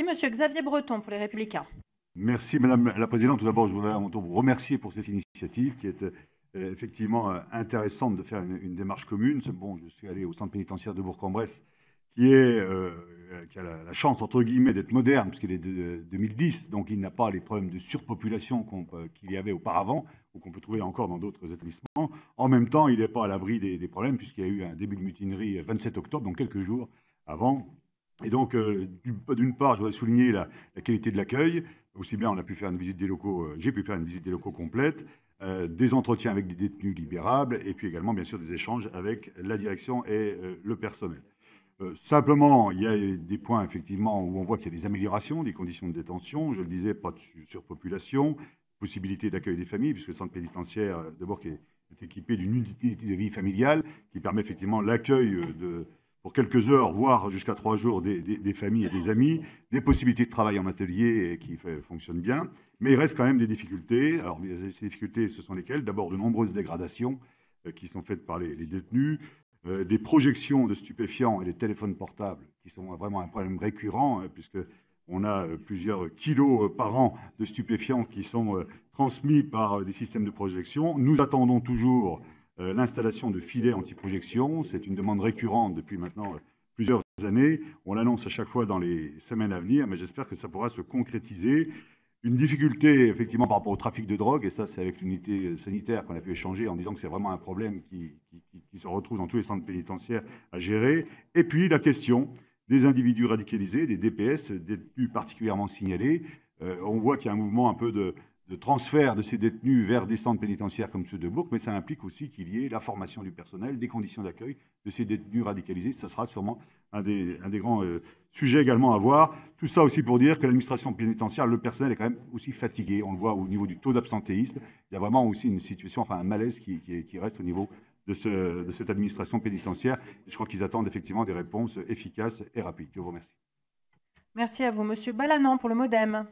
Merci, Monsieur Xavier Breton, pour les Républicains. Merci, Madame la Présidente. Tout d'abord, je voudrais vous remercier pour cette initiative qui est euh, effectivement euh, intéressante de faire une, démarche commune. Bon, je suis allé au centre pénitentiaire de Bourg-en-Bresse, qui, euh, a la, chance, entre guillemets, d'être moderne, puisqu'il est de, 2010, donc il n'a pas les problèmes de surpopulation qu'il y avait auparavant, ou qu'on peut trouver encore dans d'autres établissements. En même temps, il n'est pas à l'abri des, problèmes, puisqu'il y a eu un début de mutinerie le 27 octobre, donc quelques jours avant, et donc, euh, d'une part, je voudrais souligner la, qualité de l'accueil. Aussi bien, on a pu faire une visite des locaux, euh, j'ai pu faire une visite des locaux complète, euh, des entretiens avec des détenus libérables, et puis également, bien sûr, des échanges avec la direction et le personnel. simplement, il y a des points, effectivement, où on voit qu'il y a des améliorations des conditions de détention. Je le disais, pas de surpopulation, possibilité d'accueil des familles, puisque le centre pénitentiaire, d'abord, qui est équipé d'une unité de vie familiale qui permet effectivement l'accueil de pour quelques heures, voire jusqu'à trois jours, des, familles et des amis, des possibilités de travail en atelier qui fonctionnent bien, mais il reste quand même des difficultés. Alors, ces difficultés, ce sont lesquelles D'abord, de nombreuses dégradations euh, qui sont faites par les, détenus, euh, des projections de stupéfiants et des téléphones portables, qui sont vraiment un problème récurrent, hein, puisque on a euh, plusieurs kilos par an de stupéfiants qui sont transmis par des systèmes de projection. Nous attendons toujours euh, l'installation de filets anti-projection. C'est une demande récurrente depuis maintenant euh, plusieurs années. On l'annonce à chaque fois dans les semaines à venir, mais j'espère que ça pourra se concrétiser. Une difficulté, effectivement, par rapport au trafic de drogue, et ça, c'est avec l'unité euh, sanitaire qu'on a pu échanger en disant que c'est vraiment un problème qui, se retrouve dans tous les centres pénitentiaires à gérer. Et puis, la question des individus radicalisés, des DPS, plus particulièrement signalés. on voit qu'il y a un mouvement un peu de, de transfert de ces détenus vers des centres pénitentiaires comme ceux de Bourg, mais ça implique aussi qu'il y ait la formation du personnel, des conditions d'accueil de ces détenus radicalisés. Ça sera sûrement un des, un des grands euh, sujets également à voir. Tout ça aussi pour dire que l'administration pénitentiaire, le personnel est quand même aussi fatigué. On le voit au niveau du taux d'absentéisme. Il y a vraiment aussi une situation, enfin un malaise qui, reste au niveau de, de cette administration pénitentiaire. Je crois qu'ils attendent effectivement des réponses efficaces et rapides. Je vous remercie. Merci à vous, Monsieur Balanan, pour le modem.